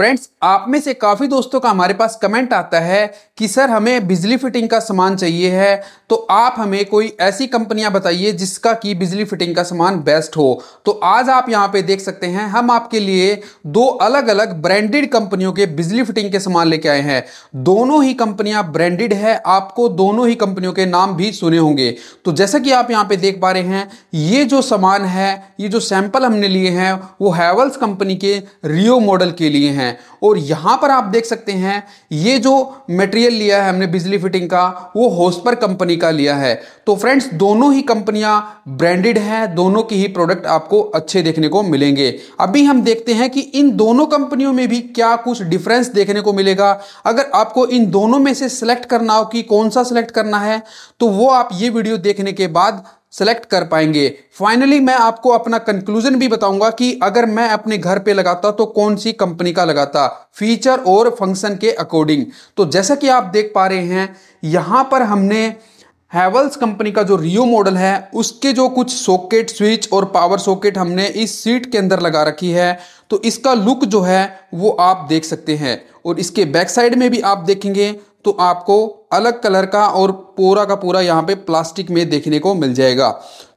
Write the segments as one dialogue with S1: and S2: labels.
S1: friends आप में से काफ़ी दोस्तों का हमारे पास कमेंट आता है कि सर हमें बिजली फिटिंग का सामान चाहिए है तो आप हमें कोई ऐसी कंपनियां बताइए जिसका कि बिजली फिटिंग का सामान बेस्ट हो तो आज आप यहां पे देख सकते हैं हम आपके लिए दो अलग अलग ब्रांडेड कंपनियों के बिजली फिटिंग के सामान लेके आए हैं दोनों ही कंपनियां ब्रांडेड है आपको दोनों ही कंपनियों के नाम भी सुने होंगे तो जैसा कि आप यहाँ पे देख पा रहे हैं ये जो सामान है ये जो सैंपल हमने लिए हैं वो हैवल्स कंपनी के रियो मॉडल के लिए हैं हैं और यहां पर आप देख सकते हैं ये जो मटेरियल लिया है हमने बिजली फिटिंग का वो होस्पर कंपनी का लिया है तो फ्रेंड्स दोनों ही कंपनियां ब्रांडेड हैं दोनों की ही प्रोडक्ट आपको अच्छे देखने को मिलेंगे अभी हम देखते हैं कि इन दोनों कंपनियों में भी क्या कुछ डिफरेंस देखने को मिलेगा अगर आपको इन दोनों में से सिलेक्ट करना हो कि कौन सा सिलेक्ट करना है तो वो आप ये वीडियो देखने के बाद सेलेक्ट कर पाएंगे फाइनली मैं आपको अपना कंक्लूजन भी बताऊंगा कि अगर मैं अपने घर पे लगाता तो कौन सी कंपनी का लगाता फीचर और फंक्शन के अकॉर्डिंग तो जैसा कि आप देख पा रहे हैं यहाँ पर हमने हैवल्स कंपनी का जो रियो मॉडल है उसके जो कुछ सॉकेट स्विच और पावर सॉकेट हमने इस सीट के अंदर लगा रखी है तो इसका लुक जो है वो आप देख सकते हैं और इसके बैक साइड में भी आप देखेंगे तो आपको अलग कलर का और पूरा का पूरा यहाँ पे प्लास्टिक में देखने को मिल जाएगा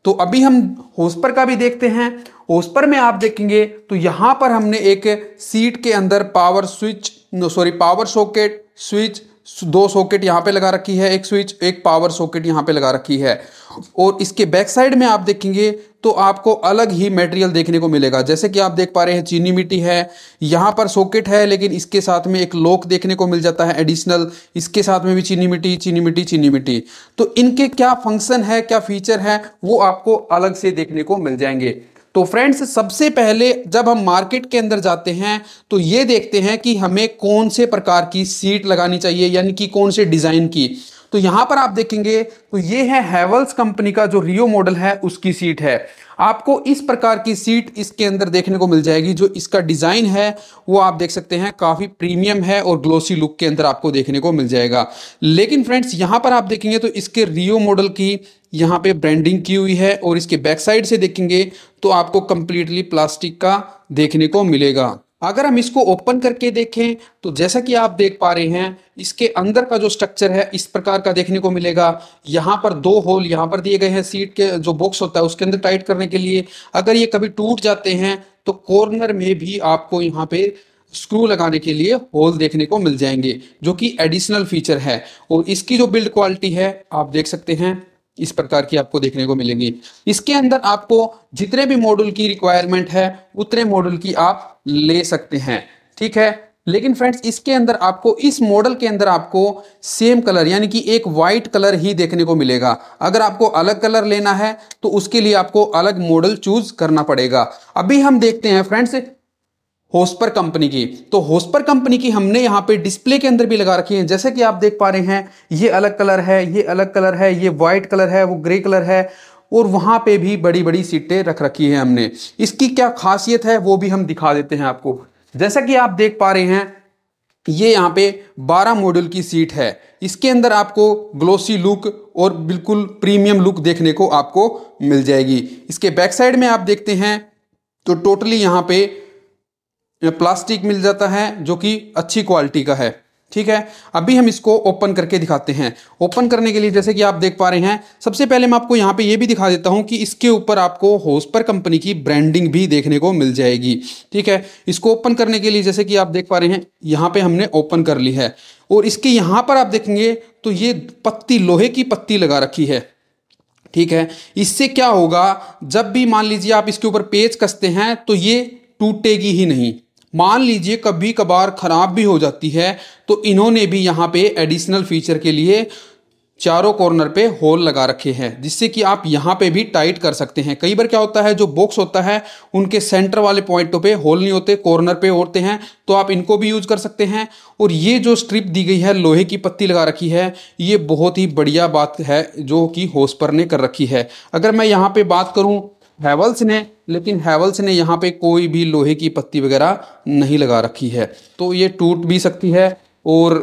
S1: तो अभी हम होस्पर का भी देखते हैं होस्पर में आप देखेंगे तो यहाँ पर हमने एक सीट के अंदर power switch sorry power socket switch दो सॉकेट यहाँ पे लगा रखी है एक स्विच एक पावर सॉकेट यहाँ पे लगा रखी है और इसके बैक साइड में आप देखेंगे तो आपको अलग ही मटेरियल देखने को मिलेगा जैसे कि आप देख पा रहे हैं चीनी मिट्टी है यहाँ पर सॉकेट है लेकिन इसके साथ में एक लॉक देखने को मिल जाता है एडिशनल इसके साथ में भी चीनी मिट्टी चीनी मिट्टी चीनी मिट्टी तो इनके क्या फंक्शन है क्या फीचर है वो आपको अलग से देखने को मिल जाएंगे तो फ्रेंड्स सबसे पहले जब हम मार्केट के अंदर जाते हैं तो ये देखते हैं कि हमें कौन से प्रकार की सीट लगानी चाहिए यानी कि कौन से डिज़ाइन की तो यहां पर आप देखेंगे तो ये है हैवल्स कंपनी का जो रियो मॉडल है उसकी सीट है आपको इस प्रकार की सीट इसके अंदर देखने को मिल जाएगी जो इसका डिज़ाइन है वो आप देख सकते हैं काफ़ी प्रीमियम है और ग्लोसी लुक के अंदर आपको देखने को मिल जाएगा लेकिन फ्रेंड्स यहां पर आप देखेंगे तो इसके रियो मॉडल की यहां पे ब्रांडिंग की हुई है और इसके बैक साइड से देखेंगे तो आपको कंप्लीटली प्लास्टिक का देखने को मिलेगा अगर हम इसको ओपन करके देखें तो जैसा कि आप देख पा रहे हैं इसके अंदर का जो स्ट्रक्चर है इस प्रकार का देखने को मिलेगा यहाँ पर दो होल यहाँ पर दिए गए हैं सीट के जो बॉक्स होता है उसके अंदर टाइट करने के लिए अगर ये कभी टूट जाते हैं तो कॉर्नर में भी आपको यहाँ पे स्क्रू लगाने के लिए होल देखने को मिल जाएंगे जो कि एडिशनल फीचर है और इसकी जो बिल्ड क्वालिटी है आप देख सकते हैं इस प्रकार की आपको देखने को मिलेंगी इसके अंदर आपको जितने भी मॉड्यूल की रिक्वायरमेंट है उतने मॉड्यूल की आप ले सकते हैं ठीक है लेकिन फ्रेंड्स इसके अंदर आपको इस मॉडल के अंदर आपको सेम कलर यानी कि एक वाइट कलर ही देखने को मिलेगा अगर आपको अलग कलर लेना है तो उसके लिए आपको अलग मॉडल चूज करना पड़ेगा अभी हम देखते हैं फ्रेंड्स होस्पर कंपनी की तो होस्पर कंपनी की हमने यहाँ पे डिस्प्ले के अंदर भी लगा रखी है जैसे कि आप देख पा रहे हैं ये अलग कलर है ये अलग कलर है ये व्हाइट कलर है वो ग्रे कलर है और वहां पे भी बड़ी बड़ी सीटें रख रखी है हमने इसकी क्या खासियत है वो भी हम दिखा देते हैं आपको जैसा कि आप देख पा रहे हैं ये यहाँ पे 12 मॉड्यूल की सीट है इसके अंदर आपको ग्लोसी लुक और बिल्कुल प्रीमियम लुक देखने को आपको मिल जाएगी इसके बैक साइड में आप देखते हैं तो टोटली यहाँ पे प्लास्टिक मिल जाता है जो कि अच्छी क्वालिटी का है ठीक है अभी हम इसको ओपन करके दिखाते हैं ओपन करने के लिए जैसे कि आप देख पा रहे हैं सबसे पहले मैं आपको यहाँ पे ये भी दिखा देता हूँ कि इसके ऊपर आपको होस्पर कंपनी की ब्रांडिंग भी देखने को मिल जाएगी ठीक है इसको ओपन करने के लिए जैसे कि आप देख पा रहे हैं यहाँ पे हमने ओपन कर ली है और इसके यहाँ पर आप देखेंगे तो ये पत्ती लोहे की पत्ती लगा रखी है ठीक है इससे क्या होगा जब भी मान लीजिए आप इसके ऊपर पेज कसते हैं तो ये टूटेगी ही नहीं मान लीजिए कभी कभार ख़राब भी हो जाती है तो इन्होंने भी यहाँ पे एडिशनल फीचर के लिए चारों कॉर्नर पे होल लगा रखे हैं जिससे कि आप यहाँ पे भी टाइट कर सकते हैं कई बार क्या होता है जो बॉक्स होता है उनके सेंटर वाले पॉइंटों पे होल नहीं होते कॉर्नर पे होते हैं तो आप इनको भी यूज कर सकते हैं और ये जो स्ट्रिप दी गई है लोहे की पत्ती लगा रखी है ये बहुत ही बढ़िया बात है जो कि होस्पर ने कर रखी है अगर मैं यहाँ पे बात करूँ हैवल्स ने लेकिन हैवल्स ने यहाँ पे कोई भी लोहे की पत्ती वगैरह नहीं लगा रखी है तो ये टूट भी सकती है और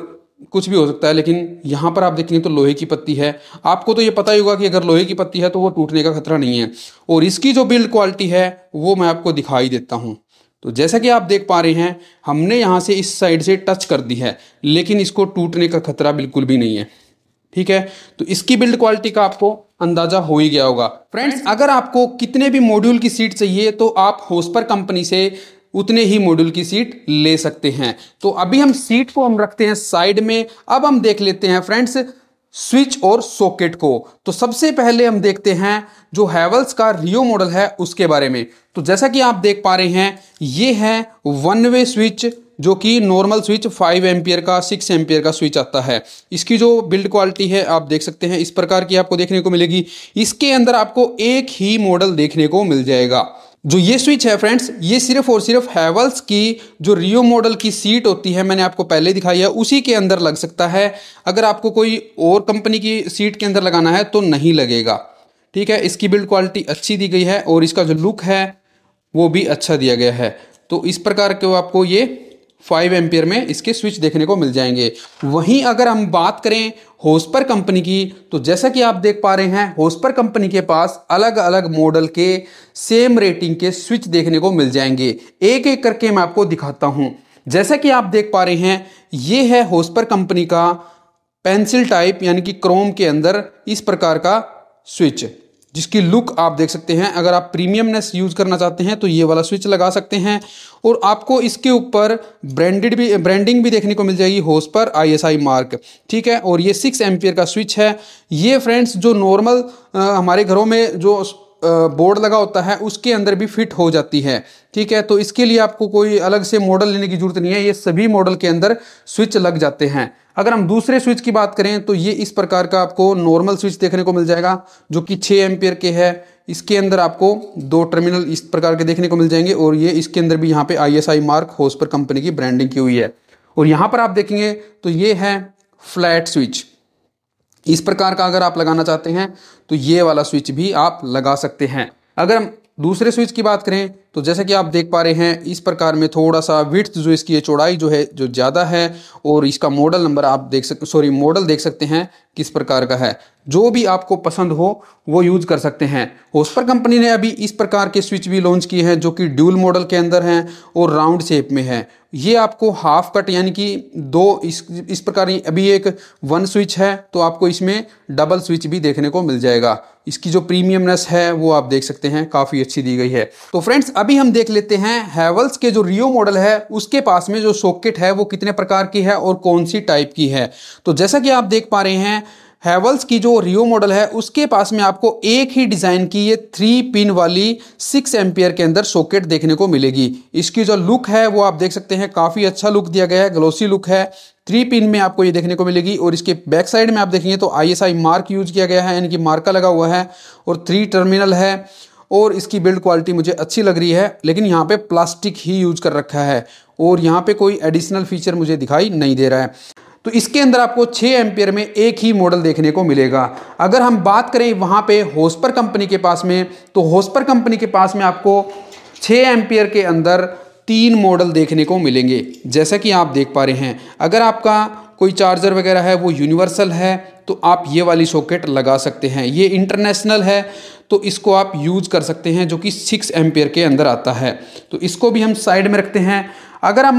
S1: कुछ भी हो सकता है लेकिन यहाँ पर आप देखेंगे तो लोहे की पत्ती है आपको तो ये पता ही होगा कि अगर लोहे की पत्ती है तो वो टूटने का खतरा नहीं है और इसकी जो बिल्ड क्वालिटी है वो मैं आपको दिखाई देता हूँ तो जैसा कि आप देख पा रहे हैं हमने यहाँ से इस साइड से टच कर दी है लेकिन इसको टूटने का खतरा बिल्कुल भी नहीं है ठीक है तो इसकी बिल्ड क्वालिटी का आपको अंदाजा हो ही गया होगा फ्रेंड्स अगर आपको कितने भी मॉड्यूल की सीट चाहिए तो आप होस्पर कंपनी से उतने ही मॉड्यूल की सीट ले सकते हैं तो अभी हम सीट को हम रखते हैं साइड में अब हम देख लेते हैं फ्रेंड्स स्विच और सॉकेट को तो सबसे पहले हम देखते हैं जो हैवल्स का रियो मॉडल है उसके बारे में तो जैसा कि आप देख पा रहे हैं ये है वन वे स्विच जो कि नॉर्मल स्विच 5 एम्पियर का 6 एम्पियर का स्विच आता है इसकी जो बिल्ड क्वालिटी है आप देख सकते हैं इस प्रकार की आपको देखने को मिलेगी इसके अंदर आपको एक ही मॉडल देखने को मिल जाएगा जो ये स्विच है फ्रेंड्स ये सिर्फ और सिर्फ हैवल्स की जो रियो मॉडल की सीट होती है मैंने आपको पहले दिखाई है उसी के अंदर लग सकता है अगर आपको कोई और कंपनी की सीट के अंदर लगाना है तो नहीं लगेगा ठीक है इसकी बिल्ड क्वालिटी अच्छी दी गई है और इसका जो लुक है वो भी अच्छा दिया गया है तो इस प्रकार के आपको ये फाइव एम्पियर में इसके स्विच देखने को मिल जाएंगे वहीं अगर हम बात करें होस्पर कंपनी की तो जैसा कि आप देख पा रहे हैं होस्पर कंपनी के पास अलग अलग मॉडल के सेम रेटिंग के स्विच देखने को मिल जाएंगे एक एक करके मैं आपको दिखाता हूं जैसा कि आप देख पा रहे हैं ये है होस्पर कंपनी का पेंसिल टाइप यानी कि क्रोम के अंदर इस प्रकार का स्विच जिसकी लुक आप देख सकते हैं अगर आप प्रीमियमनेस यूज़ करना चाहते हैं तो ये वाला स्विच लगा सकते हैं और आपको इसके ऊपर ब्रांडेड भी ब्रांडिंग भी देखने को मिल जाएगी होस पर आईएसआई मार्क ठीक है और ये सिक्स एम्पियर का स्विच है ये फ्रेंड्स जो नॉर्मल हमारे घरों में जो बोर्ड लगा होता है उसके अंदर भी फिट हो जाती है ठीक है तो इसके लिए आपको कोई अलग से मॉडल लेने की जरूरत नहीं है ये सभी मॉडल के अंदर स्विच लग जाते हैं अगर हम दूसरे स्विच की बात करें तो ये इस प्रकार का आपको नॉर्मल स्विच देखने को मिल जाएगा जो कि छः एम्पियर के है इसके अंदर आपको दो टर्मिनल इस प्रकार के देखने को मिल जाएंगे और ये इसके अंदर भी यहाँ पे आई मार्क होस्पर कंपनी की ब्रांडिंग की हुई है और यहाँ पर आप देखेंगे तो ये है फ्लैट स्विच इस प्रकार का अगर आप लगाना चाहते हैं तो ये वाला स्विच भी आप लगा सकते हैं अगर दूसरे स्विच की बात करें तो जैसे कि आप देख पा रहे हैं इस प्रकार में थोड़ा सा विथ जो इसकी चौड़ाई जो है जो ज़्यादा है और इसका मॉडल नंबर आप देख सक सॉरी मॉडल देख सकते हैं किस प्रकार का है जो भी आपको पसंद हो वो यूज़ कर सकते हैं होस्पर कंपनी ने अभी इस प्रकार के स्विच भी लॉन्च किए हैं जो कि ड्यूल मॉडल के अंदर हैं और राउंड शेप में है ये आपको हाफ कट यानी कि दो इस इस प्रकार अभी एक वन स्विच है तो आपको इसमें डबल स्विच भी देखने को मिल जाएगा इसकी जो प्रीमियमनेस है वो आप देख सकते हैं काफ़ी अच्छी दी गई है तो फ्रेंड्स अभी हम देख लेते हैं हैवल्स के जो रियो मॉडल है उसके पास में जो सॉकेट है वो कितने प्रकार की है और कौन सी टाइप की है तो जैसा कि आप देख पा रहे हैं हैवल्स की जो रियो मॉडल है उसके पास में आपको एक ही डिज़ाइन की ये थ्री पिन वाली सिक्स एम्पियर के अंदर सॉकेट देखने को मिलेगी इसकी जो लुक है वो आप देख सकते हैं काफ़ी अच्छा लुक दिया गया है ग्लोसी लुक है थ्री पिन में आपको ये देखने को मिलेगी और इसके बैक साइड में आप देखेंगे तो आई मार्क यूज किया गया है यानी कि मार्का लगा हुआ है और थ्री टर्मिनल है और इसकी बिल्ड क्वालिटी मुझे अच्छी लग रही है लेकिन यहाँ पे प्लास्टिक ही यूज कर रखा है और यहाँ पे कोई एडिशनल फीचर मुझे दिखाई नहीं दे रहा है तो इसके अंदर आपको 6 एम्पियर में एक ही मॉडल देखने को मिलेगा अगर हम बात करें वहाँ पे होस्पर कंपनी के पास में तो होस्पर कंपनी के पास में आपको 6 एम्पियर के अंदर तीन मॉडल देखने को मिलेंगे जैसा कि आप देख पा रहे हैं अगर आपका कोई चार्जर वगैरह है वो यूनिवर्सल है तो आप ये वाली सॉकेट लगा सकते हैं ये इंटरनेशनल है तो इसको आप यूज कर सकते हैं जो कि सिक्स एम्पियर के अंदर आता है तो इसको भी हम साइड में रखते हैं अगर हम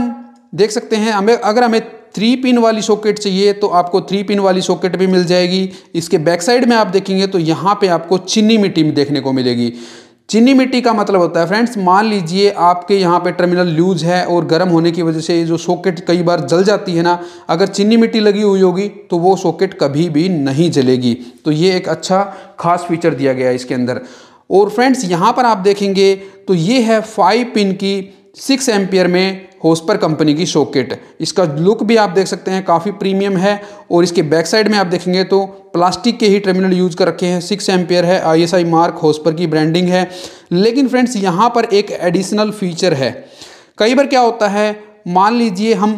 S1: देख सकते हैं हमें अगर हमें थ्री पिन वाली सॉकेट चाहिए तो आपको थ्री पिन वाली सॉकेट भी मिल जाएगी इसके बैक साइड में आप देखेंगे तो यहाँ पे आपको चिन्नी मिट्टी देखने को मिलेगी चीनी मिट्टी का मतलब होता है फ्रेंड्स मान लीजिए आपके यहाँ पे टर्मिनल लूज है और गर्म होने की वजह से जो सॉकेट कई बार जल जाती है ना अगर चीनी मिट्टी लगी हुई होगी तो वो सॉकेट कभी भी नहीं जलेगी तो ये एक अच्छा खास फीचर दिया गया है इसके अंदर और फ्रेंड्स यहाँ पर आप देखेंगे तो ये है फाइव पिन की सिक्स एम्पियर में होस्पर कंपनी की सॉकेट इसका लुक भी आप देख सकते हैं काफ़ी प्रीमियम है और इसके बैक साइड में आप देखेंगे तो प्लास्टिक के ही टर्मिनल यूज़ कर रखे हैं सिक्स एम्पेयर है आईएसआई मार्क होस्पर की ब्रांडिंग है लेकिन फ्रेंड्स यहाँ पर एक एडिशनल फीचर है कई बार क्या होता है मान लीजिए हम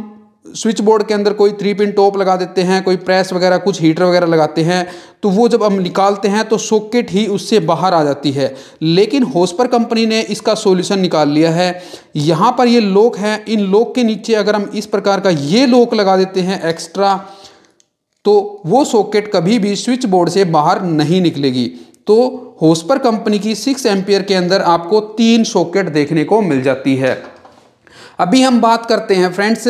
S1: स्विच बोर्ड के अंदर कोई थ्री पिन टॉप लगा देते हैं कोई प्रेस वगैरह कुछ हीटर वगैरह लगाते हैं तो वो जब हम निकालते हैं तो सॉकेट ही उससे बाहर आ जाती है लेकिन होस्पर कंपनी ने इसका सॉल्यूशन निकाल लिया है यहाँ पर ये लॉक है इन लॉक के नीचे अगर हम इस प्रकार का ये लॉक लगा देते हैं एक्स्ट्रा तो वो सॉकेट कभी भी स्विच बोर्ड से बाहर नहीं निकलेगी तो होस्पर कंपनी की सिक्स एम्पियर के अंदर आपको तीन सॉकेट देखने को मिल जाती है अभी हम बात करते हैं फ्रेंड्स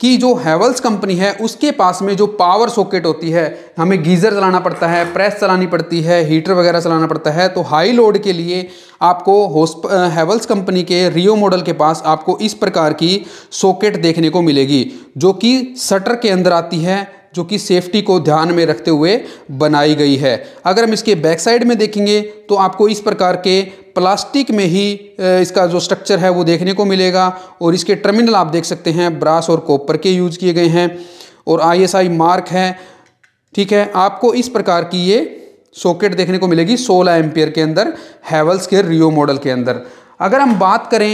S1: कि जो हैवल्स कंपनी है उसके पास में जो पावर सॉकेट होती है हमें गीज़र चलाना पड़ता है प्रेस चलानी पड़ती है हीटर वगैरह चलाना पड़ता है तो हाई लोड के लिए आपको होस्प हैवल्स कंपनी के रियो मॉडल के पास आपको इस प्रकार की सॉकेट देखने को मिलेगी जो कि शटर के अंदर आती है जो कि सेफ्टी को ध्यान में रखते हुए बनाई गई है अगर हम इसके बैक साइड में देखेंगे तो आपको इस प्रकार के प्लास्टिक में ही इसका जो स्ट्रक्चर है वो देखने को मिलेगा और इसके टर्मिनल आप देख सकते हैं ब्रास और कॉपर के यूज किए गए हैं और आईएसआई मार्क है ठीक है आपको इस प्रकार की ये सॉकेट देखने को मिलेगी 16 एम्पियर के अंदर हैवल्स के रियो मॉडल के अंदर अगर हम बात करें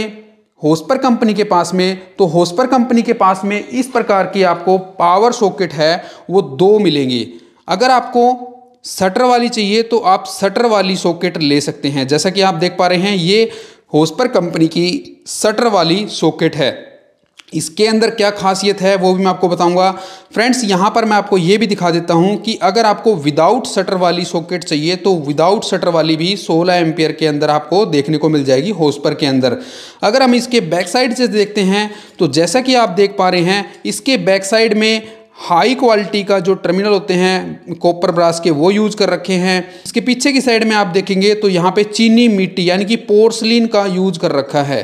S1: होस्पर कंपनी के पास में तो होस्पर कंपनी के पास में इस प्रकार की आपको पावर सॉकेट है वो दो मिलेंगी अगर आपको सटर वाली चाहिए तो आप सटर वाली सॉकेट ले सकते हैं जैसा कि आप देख पा रहे हैं ये होस्पर कंपनी की सटर वाली सॉकेट है इसके अंदर क्या खासियत है वो भी मैं आपको बताऊंगा फ्रेंड्स यहाँ पर मैं आपको ये भी दिखा देता हूँ कि अगर आपको विदाउट शटर वाली सॉकेट चाहिए तो विदाउट शटर वाली भी 16 एम्पियर के अंदर आपको देखने को मिल जाएगी होस्पर के अंदर अगर हम इसके बैक साइड से देखते हैं तो जैसा कि आप देख पा रहे हैं इसके बैक साइड में हाई क्वालिटी का जो टर्मिनल होते हैं कॉपर ब्रास के वो यूज़ कर रखे हैं इसके पीछे की साइड में आप देखेंगे तो यहाँ पे चीनी मिट्टी यानी कि पोर्सलिन का यूज कर रखा है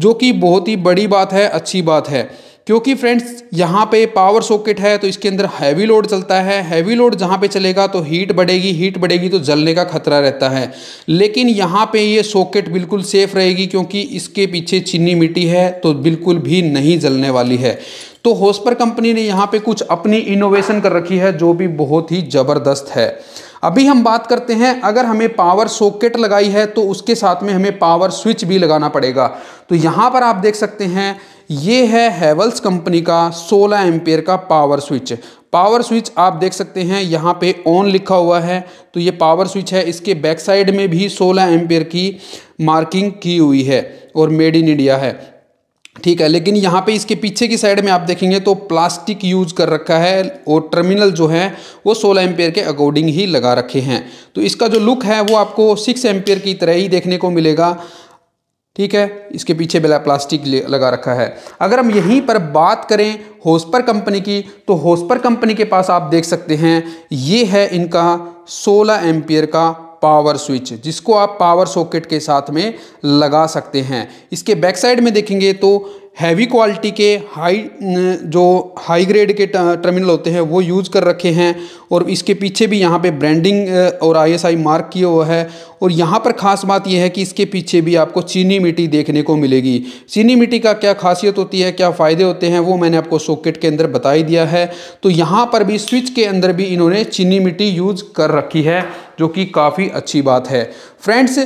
S1: जो कि बहुत ही बड़ी बात है अच्छी बात है क्योंकि फ्रेंड्स यहाँ पे पावर सॉकेट है तो इसके अंदर हैवी लोड चलता है हैवी लोड जहाँ पे चलेगा तो हीट बढ़ेगी हीट बढ़ेगी तो जलने का खतरा रहता है लेकिन यहाँ पे ये सॉकेट बिल्कुल सेफ रहेगी क्योंकि इसके पीछे चीनी मिट्टी है तो बिल्कुल भी नहीं जलने वाली है तो होस्पर कंपनी ने यहाँ पर कुछ अपनी इनोवेशन कर रखी है जो भी बहुत ही ज़बरदस्त है अभी हम बात करते हैं अगर हमें पावर सॉकेट लगाई है तो उसके साथ में हमें पावर स्विच भी लगाना पड़ेगा तो यहाँ पर आप देख सकते हैं ये है हैवल्स कंपनी का 16 एम्पेयर का पावर स्विच पावर स्विच आप देख सकते हैं यहाँ पे ऑन लिखा हुआ है तो ये पावर स्विच है इसके बैक साइड में भी 16 एम्पेयर की मार्किंग की हुई है और मेड इन इंडिया है ठीक है लेकिन यहाँ पे इसके पीछे की साइड में आप देखेंगे तो प्लास्टिक यूज कर रखा है और टर्मिनल जो है वो 16 एम्पेयर के अकॉर्डिंग ही लगा रखे हैं तो इसका जो लुक है वो आपको 6 एम्पेयर की तरह ही देखने को मिलेगा ठीक है इसके पीछे बेला प्लास्टिक लगा रखा है अगर हम यहीं पर बात करें होस्पर कंपनी की तो होस्पर कंपनी के पास आप देख सकते हैं ये है इनका सोलह एम्पियर का पावर स्विच जिसको आप पावर सॉकेट के साथ में लगा सकते हैं इसके बैक साइड में देखेंगे तो हैवी क्वालिटी के हाई जो हाई ग्रेड के टर्मिनल होते हैं वो यूज़ कर रखे हैं और इसके पीछे भी यहाँ पे ब्रांडिंग और आईएसआई मार्क किया हुआ है और यहाँ पर ख़ास बात यह है कि इसके पीछे भी आपको चीनी मिट्टी देखने को मिलेगी चीनी मिट्टी का क्या खासियत होती है क्या फ़ायदे होते हैं वो मैंने आपको सॉकेट के अंदर बता ही दिया है तो यहाँ पर भी स्विच के अंदर भी इन्होंने चीनी मिट्टी यूज़ कर रखी है जो कि काफ़ी अच्छी बात है फ्रेंड्स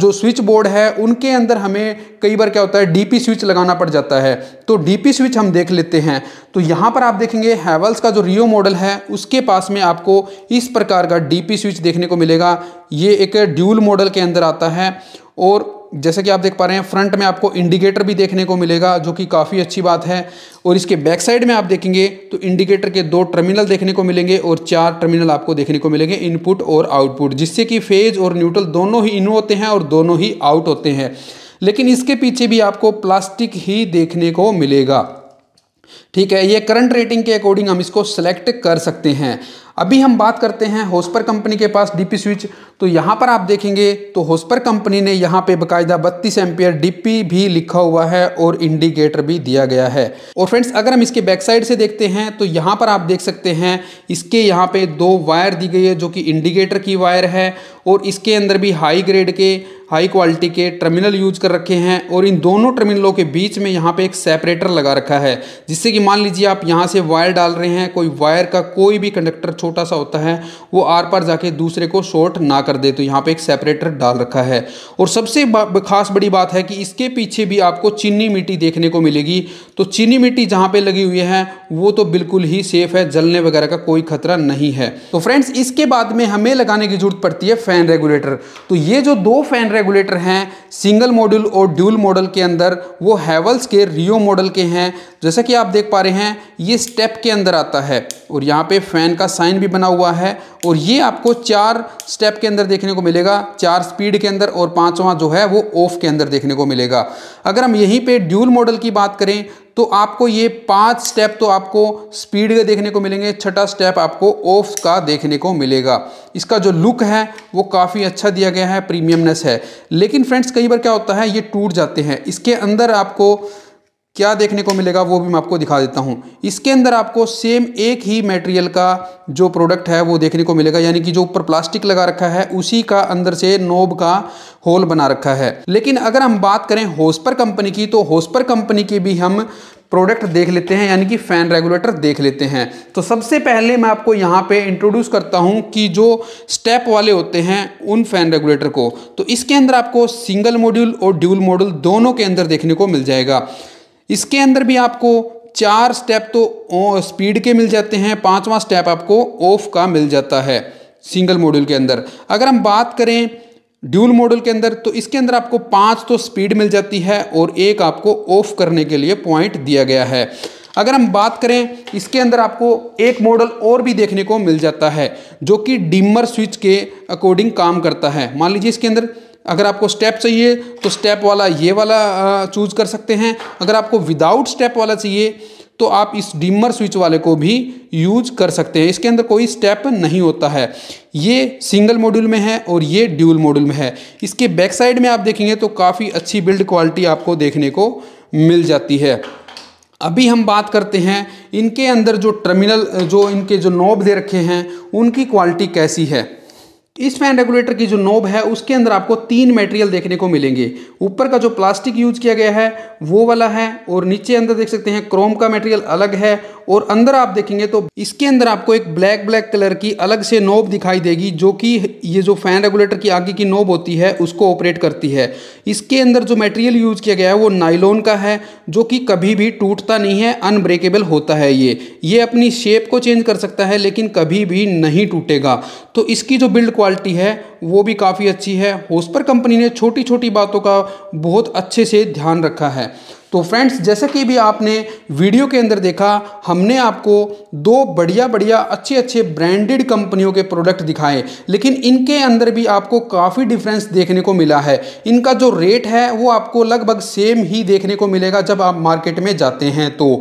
S1: जो स्विच बोर्ड है उनके अंदर हमें कई बार क्या होता है डीपी स्विच लगाना पड़ जाता है तो डीपी स्विच हम देख लेते हैं तो यहाँ पर आप देखेंगे हैवल्स का जो रियो मॉडल है उसके पास में आपको इस प्रकार का डीपी स्विच देखने को मिलेगा ये एक ड्यूल मॉडल के अंदर आता है और जैसे कि आप देख पा रहे हैं फ्रंट में आपको इंडिकेटर भी देखने को मिलेगा जो कि काफ़ी अच्छी बात है और इसके बैक साइड में आप देखेंगे तो इंडिकेटर के दो टर्मिनल देखने को मिलेंगे और चार टर्मिनल आपको देखने को मिलेंगे इनपुट और आउटपुट जिससे कि फेज और न्यूट्रल दोनों ही इन होते हैं और दोनों ही आउट होते हैं लेकिन इसके पीछे भी आपको प्लास्टिक ही देखने को मिलेगा ठीक है ये करंट रेटिंग के अकॉर्डिंग हम इसको सेलेक्ट कर सकते हैं अभी हम बात करते हैं होस्पर कंपनी के पास डीपी स्विच तो यहाँ पर आप देखेंगे तो होस्पर कंपनी ने यहाँ पे बकायदा 32 एम्पियर डीपी भी लिखा हुआ है और इंडिकेटर भी दिया गया है और फ्रेंड्स अगर हम इसके बैक साइड से देखते हैं तो यहाँ पर आप देख सकते हैं इसके यहाँ पे दो वायर दी गई है जो कि इंडिकेटर की वायर है और इसके अंदर भी हाई ग्रेड के हाई क्वालिटी के टर्मिनल यूज कर रखे हैं और इन दोनों टर्मिनलों के बीच में यहाँ पे एक सेपरेटर लगा रखा है जिससे कि मान लीजिए आप यहाँ से वायर डाल रहे हैं कोई वायर का कोई भी कंडक्टर छोटा सा होता है वो आर पार जाके दूसरे को शॉर्ट ना कर दे तो यहाँ पे एक सेपरेटर डाल रखा है और सबसे खास बड़ी बात है कि इसके पीछे भी आपको चीनी मिट्टी देखने को मिलेगी तो चीनी मिट्टी जहाँ पर लगी हुई है वो तो बिल्कुल ही सेफ है जलने वगैरह का कोई खतरा नहीं है तो फ्रेंड्स इसके बाद में हमें लगाने की जरूरत पड़ती है फैन फैन रेगुलेटर तो ये जो दो फैन रेगुलेटर हैं सिंगल मॉड्यूल और ड्यूल मॉडल के अंदर वो हैवल्स के रियो मॉडल के हैं जैसा कि आप देख पा रहे हैं ये स्टेप के अंदर आता है और यहाँ पे फैन का साइन भी बना हुआ है और ये आपको चार स्टेप के अंदर देखने को मिलेगा चार स्पीड के अंदर और पांचवा जो है वो ऑफ के अंदर देखने को मिलेगा अगर हम यहीं पे ड्यूल मॉडल की बात करें तो आपको ये पांच स्टेप तो आपको स्पीड के देखने को मिलेंगे छठा स्टेप आपको ऑफ का देखने को मिलेगा इसका जो लुक है वो काफ़ी अच्छा दिया गया है प्रीमियमनेस है लेकिन फ्रेंड्स कई बार क्या होता है ये टूट जाते हैं इसके अंदर आपको क्या देखने को मिलेगा वो भी मैं आपको दिखा देता हूँ इसके अंदर आपको सेम एक ही मटेरियल का जो प्रोडक्ट है वो देखने को मिलेगा यानी कि जो ऊपर प्लास्टिक लगा रखा है उसी का अंदर से नोब का होल बना रखा है लेकिन अगर हम बात करें होस्पर कंपनी की तो होस्पर कंपनी की भी हम प्रोडक्ट देख लेते हैं यानी कि फ़ैन रेगुलेटर देख लेते हैं तो सबसे पहले मैं आपको यहाँ पे इंट्रोड्यूस करता हूँ कि जो स्टेप वाले होते हैं उन फ़ैन रेगुलेटर को तो इसके अंदर आपको सिंगल मॉड्यूल और ड्यूल मॉड्यूल दोनों के अंदर देखने को मिल जाएगा इसके अंदर भी आपको चार स्टेप तो स्पीड के मिल जाते हैं पांचवा स्टेप आपको ऑफ का मिल जाता है सिंगल मॉड्यूल के अंदर अगर हम बात करें ड्यूल मॉडल के अंदर तो इसके अंदर आपको पाँच तो स्पीड मिल जाती है और एक आपको ऑफ करने के लिए पॉइंट दिया गया है अगर हम बात करें इसके अंदर आपको एक मॉडल और भी देखने को मिल जाता है जो कि डिमर स्विच के अकॉर्डिंग काम करता है मान लीजिए इसके अंदर अगर आपको स्टेप चाहिए तो स्टेप वाला ये वाला चूज कर सकते हैं अगर आपको विदाउट स्टेप वाला चाहिए तो आप इस डिमर स्विच वाले को भी यूज कर सकते हैं इसके अंदर कोई स्टेप नहीं होता है ये सिंगल मॉड्यूल में है और ये ड्यूल मॉड्यूल में है इसके बैक साइड में आप देखेंगे तो काफ़ी अच्छी बिल्ड क्वालिटी आपको देखने को मिल जाती है अभी हम बात करते हैं इनके अंदर जो टर्मिनल जो इनके जो नॉब दे रखे हैं उनकी क्वालिटी कैसी है इस फैन रेगुलेटर की जो नोब है उसके अंदर आपको तीन मटेरियल देखने को मिलेंगे ऊपर का जो प्लास्टिक यूज किया गया है वो वाला है और नीचे अंदर देख सकते हैं क्रोम का मटेरियल अलग है और अंदर आप देखेंगे तो इसके अंदर आपको एक ब्लैक ब्लैक कलर की अलग से नोब दिखाई देगी जो कि ये जो फैन रेगुलेटर की आगे की नोब होती है उसको ऑपरेट करती है इसके अंदर जो मेटेरियल यूज किया गया है वो नाइलोन का है जो कि कभी भी टूटता नहीं है अनब्रेकेबल होता है ये ये अपनी शेप को चेंज कर सकता है लेकिन कभी भी नहीं टूटेगा तो इसकी जो बिल्ड क्वालिटी है वो भी काफ़ी अच्छी है उस पर कंपनी ने छोटी छोटी बातों का बहुत अच्छे से ध्यान रखा है तो फ्रेंड्स जैसा कि भी आपने वीडियो के अंदर देखा हमने आपको दो बढ़िया बढ़िया अच्छे अच्छे ब्रांडेड कंपनियों के प्रोडक्ट दिखाए लेकिन इनके अंदर भी आपको काफ़ी डिफरेंस देखने को मिला है इनका जो रेट है वो आपको लगभग सेम ही देखने को मिलेगा जब आप मार्केट में जाते हैं तो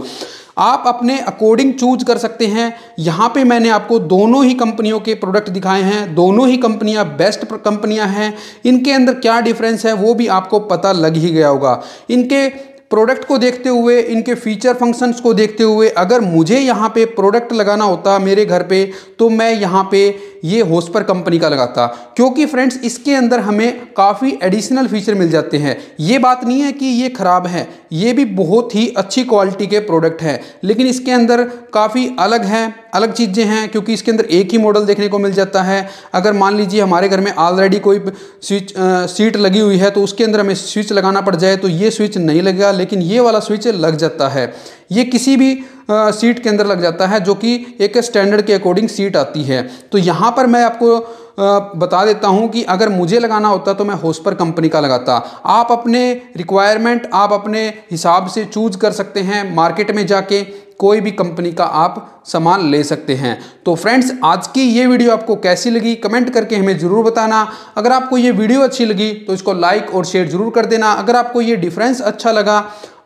S1: आप अपने अकॉर्डिंग चूज कर सकते हैं यहाँ पे मैंने आपको दोनों ही कंपनियों के प्रोडक्ट दिखाए हैं दोनों ही कंपनियाँ बेस्ट कंपनियाँ हैं इनके अंदर क्या डिफरेंस है वो भी आपको पता लग ही गया होगा इनके प्रोडक्ट को देखते हुए इनके फीचर फंक्शंस को देखते हुए अगर मुझे यहाँ पे प्रोडक्ट लगाना होता मेरे घर पे तो मैं यहाँ पे ये होस्पर कंपनी का लगाता क्योंकि फ्रेंड्स इसके अंदर हमें काफ़ी एडिशनल फीचर मिल जाते हैं ये बात नहीं है कि ये ख़राब है ये भी बहुत ही अच्छी क्वालिटी के प्रोडक्ट है लेकिन इसके अंदर काफ़ी अलग हैं अलग चीज़ें हैं क्योंकि इसके अंदर एक ही मॉडल देखने को मिल जाता है अगर मान लीजिए हमारे घर में ऑलरेडी कोई स्विच सीट लगी हुई है तो उसके अंदर हमें स्विच लगाना पड़ जाए तो ये स्विच नहीं लगेगा लेकिन ये वाला स्विच लग जाता है ये किसी भी आ, सीट के अंदर लग जाता है जो कि एक स्टैंडर्ड के अकॉर्डिंग सीट आती है तो यहाँ पर मैं आपको आ, बता देता हूँ कि अगर मुझे लगाना होता तो मैं होस्पर कंपनी का लगाता आप अपने रिक्वायरमेंट आप अपने हिसाब से चूज कर सकते हैं मार्केट में जाके कोई भी कंपनी का आप सामान ले सकते हैं तो फ्रेंड्स आज की ये वीडियो आपको कैसी लगी कमेंट करके हमें ज़रूर बताना अगर आपको ये वीडियो अच्छी लगी तो इसको लाइक और शेयर ज़रूर कर देना अगर आपको ये डिफरेंस अच्छा लगा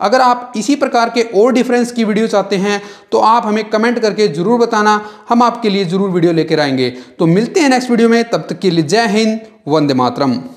S1: अगर आप इसी प्रकार के और डिफरेंस की वीडियो चाहते हैं तो आप हमें कमेंट करके ज़रूर बताना हम आपके लिए ज़रूर वीडियो लेकर आएंगे तो मिलते हैं नेक्स्ट वीडियो में तब तक के लिए जय हिंद वंदे मातरम